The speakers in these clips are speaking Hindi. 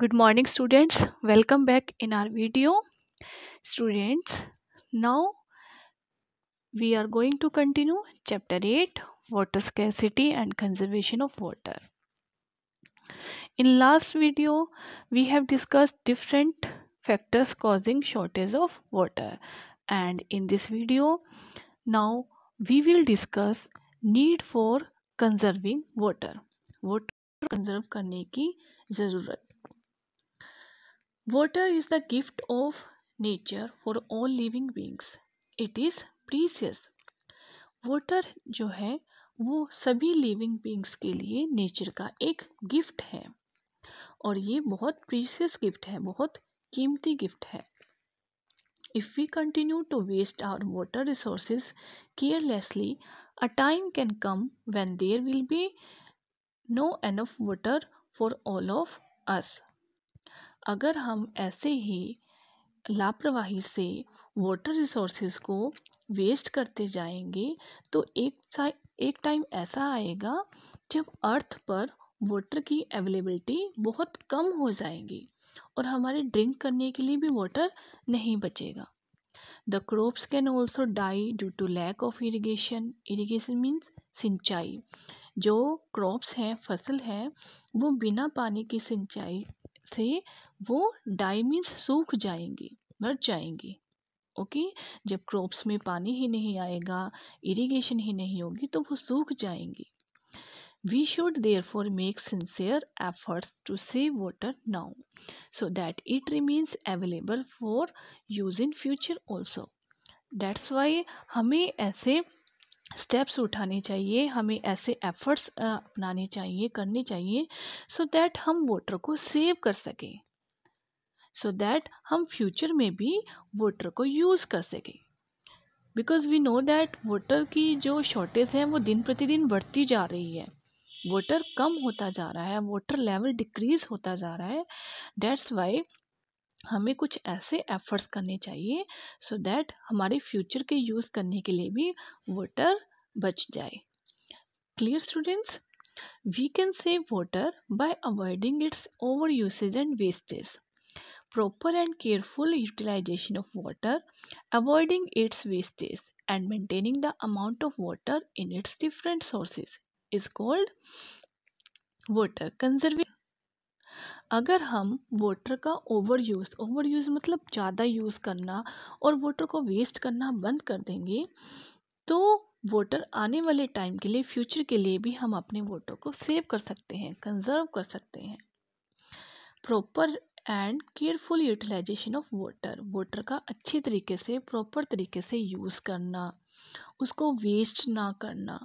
good morning students welcome back in our video students now we are going to continue chapter 8 water scarcity and conservation of water in last video we have discussed different factors causing shortage of water and in this video now we will discuss need for conserving water water conserve करने की ज़रूरत Water is the gift of nature for all living beings. It is precious. Water जो है वो सभी लिविंग बींग्स के लिए नेचर का एक गिफ्ट है और ये बहुत प्रीसियस गिफ्ट है बहुत कीमती गिफ्ट है if we continue to waste our water resources carelessly a time can come when there will be no enough water for all of us अगर हम ऐसे ही लापरवाही से वाटर रिसोर्सेज को वेस्ट करते जाएंगे तो एक एक टाइम ऐसा आएगा जब अर्थ पर वाटर की अवेलेबिलिटी बहुत कम हो जाएगी और हमारे ड्रिंक करने के लिए भी वाटर नहीं बचेगा the crops can also die due to lack of irrigation irrigation means सिंचाई जो क्रॉप्स हैं फसल हैं वो बिना पानी की सिंचाई से वो डाई सूख जाएंगी मर जाएंगी ओके जब क्रॉप्स में पानी ही नहीं आएगा इरिगेशन ही नहीं होगी तो वो सूख जाएंगी we should therefore make sincere efforts to save water now so that it remains available for use in future also that's why हमें ऐसे स्टेप्स उठाने चाहिए हमें ऐसे एफर्ट्स अपनाने चाहिए करने चाहिए सो so दैट हम वोटर को सेव कर सकें सो so दैट हम फ्यूचर में भी वोटर को यूज़ कर सकें because we know that water की जो शॉर्टेज है वो दिन प्रतिदिन बढ़ती जा रही है वोटर कम होता जा रहा है वोटर लेवल डिक्रीज होता जा रहा है डैट्स वाई हमें कुछ ऐसे एफर्ट्स करने चाहिए सो so दैट हमारे फ्यूचर के यूज़ करने के लिए भी वाटर बच जाए clear students we can save water by avoiding its over usage and wastage proper and careful utilization of water avoiding its wastage and maintaining the amount of water in its different sources is called water conservation अगर हम वाटर का ओवर यूज़ ओवर यूज़ मतलब ज़्यादा यूज़ करना और वाटर को वेस्ट करना बंद कर देंगे तो वाटर आने वाले टाइम के लिए फ्यूचर के लिए भी हम अपने वाटर को सेव कर सकते हैं कंजर्व कर सकते हैं proper and careful utilization of water water का अच्छे तरीके से प्रॉपर तरीके से यूज़ करना उसको वेस्ट ना करना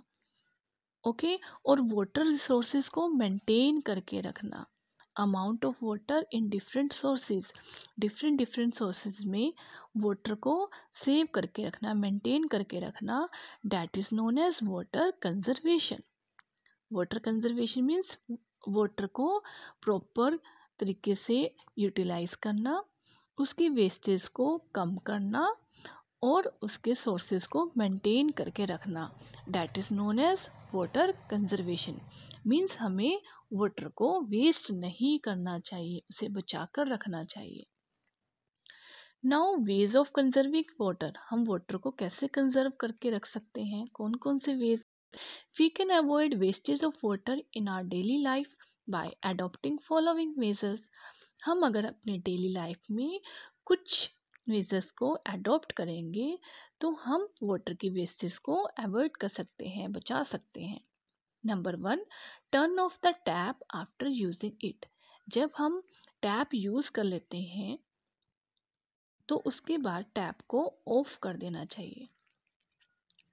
ओके okay? और वाटर रिसोर्सेज को मेंटेन करके रखना amount of water in different sources different different sources में वाटर को सेव करके रखना मेंटेन करके रखना that is known as water conservation water conservation means water को प्रॉपर तरीके से यूटिलाइज करना उसकी वेस्टेज को कम करना और उसके सोर्सेज को मेंटेन करके रखना that is known as water conservation means हमें वाटर को वेस्ट नहीं करना चाहिए उसे बचा कर रखना चाहिए now ways of conserving water हम वाटर को कैसे कंजर्व करके रख सकते हैं कौन कौन से ways we can avoid wastage of water in our daily life by adopting following measures हम अगर अपने डेली लाइफ में कुछ मेजर्स को अडॉप्ट करेंगे तो हम वाटर की वेस्टेज को अवॉइड कर सकते हैं बचा सकते हैं number one turn off the tap after using it जब हम टैप यूज़ कर लेते हैं तो उसके बाद टैप को ऑफ कर देना चाहिए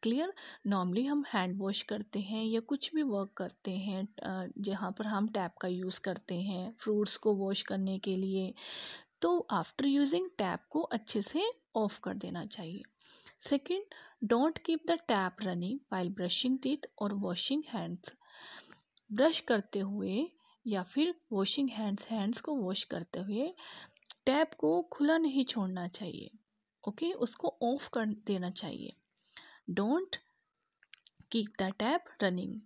क्लियर नॉर्मली हम हैंड वॉश करते हैं या कुछ भी वर्क करते हैं जहाँ पर हम टैप का यूज़ करते हैं फ्रूट्स को वॉश करने के लिए तो आफ्टर यूजिंग टैप को अच्छे से ऑफ कर देना चाहिए Second, don't keep the tap running while brushing teeth or washing hands. Brush करते हुए या फिर वॉशिंग हैंड्स हैंड्स को वॉश करते हुए टैप को खुला नहीं छोड़ना चाहिए ओके okay? उसको ऑफ कर देना चाहिए don't keep the tap running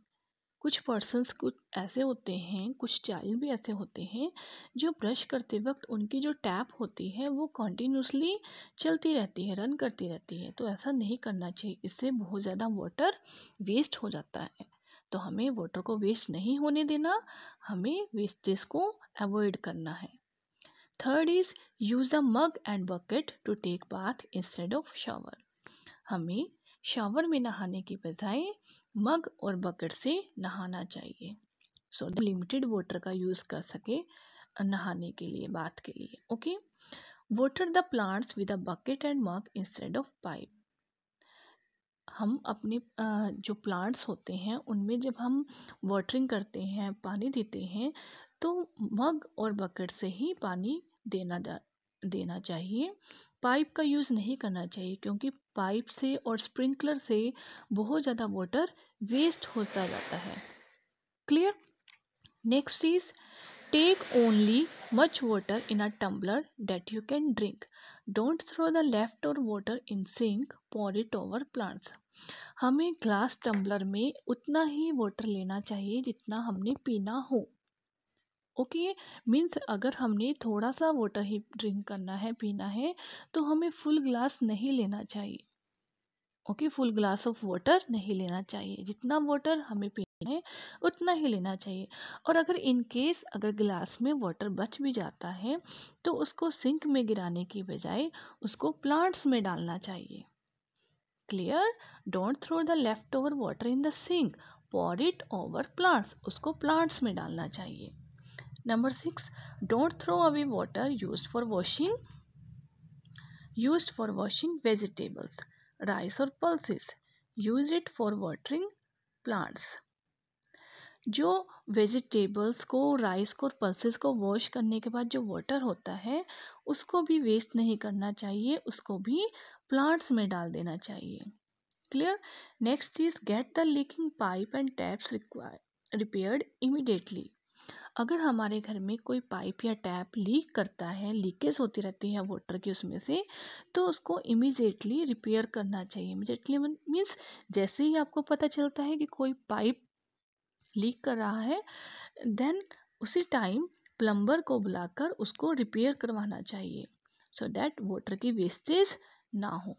कुछ पर्सनस कुछ ऐसे होते हैं कुछ चाइल्ड भी ऐसे होते हैं जो ब्रश करते वक्त उनकी जो टैप होती है वो कॉन्टीन्यूसली चलती रहती है रन करती रहती है तो ऐसा नहीं करना चाहिए इससे बहुत ज़्यादा वाटर वेस्ट हो जाता है तो हमें वाटर को वेस्ट नहीं होने देना हमें वेस्टेज को अवॉइड करना है third is use a mug and bucket to take bath instead of shower हमें शावर में नहाने की बजाय मग और बकेट से नहाना चाहिए सो so, लिमिटेड वाटर का यूज़ कर सके नहाने के लिए बात के लिए okay water the plants with a bucket and mug instead of pipe हम अपने जो प्लांट्स होते हैं उनमें जब हम वाटरिंग करते हैं पानी देते हैं तो मग और बकेट से ही पानी देना देना चाहिए पाइप का यूज़ नहीं करना चाहिए क्योंकि पाइप से और स्प्रिंकलर से बहुत ज़्यादा वाटर वेस्ट होता जाता है clear next is take only much water in a tumbler that you can drink don't throw the left over water in sink pour it over plants हमें ग्लास टम्बलर में उतना ही वाटर लेना चाहिए जितना हमने पीना हो ओके मीन्स अगर हमने थोड़ा सा वाटर ही ड्रिंक करना है पीना है तो हमें फुल ग्लास नहीं लेना चाहिए okay okay, full glass of water नहीं लेना चाहिए जितना वाटर हमें पीना है उतना ही लेना चाहिए और अगर इन केस अगर ग्लास में वाटर बच भी जाता है तो उसको सिंक में गिराने की बजाय उसको प्लांट्स में डालना चाहिए clear don't throw the left over water in the sink pour it over plants उसको प्लांट्स में डालना चाहिए number six don't throw away water use for washing use for washing vegetables rice और pulses use it for watering plants जो वेजिटेबल्स को राइस को और पल्सेस को वॉश करने के बाद जो वाटर होता है उसको भी वेस्ट नहीं करना चाहिए उसको भी प्लांट्स में डाल देना चाहिए clear next is get the leaking pipe and taps require repaired immediately अगर हमारे घर में कोई पाइप या टैप लीक करता है लीकेज होती रहती है वाटर की उसमें से तो उसको इमीजिएटली रिपेयर करना चाहिए इमीजिएटली मीन्स जैसे ही आपको पता चलता है कि कोई पाइप लीक कर रहा है देन उसी टाइम प्लम्बर को बुलाकर उसको रिपेयर करवाना चाहिए सो दैट वाटर की वेस्टेज ना हो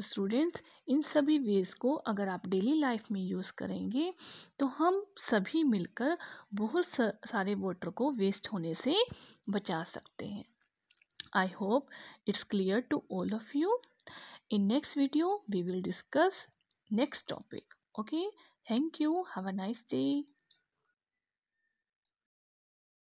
स्टूडेंट्स इन सभी वेज को अगर आप डेली लाइफ में यूज़ करेंगे तो हम सभी मिलकर बहुत सारे वाटर को वेस्ट होने से बचा सकते हैं I hope it's clear to all of you in next video we will discuss next topic okay thank you have a nice day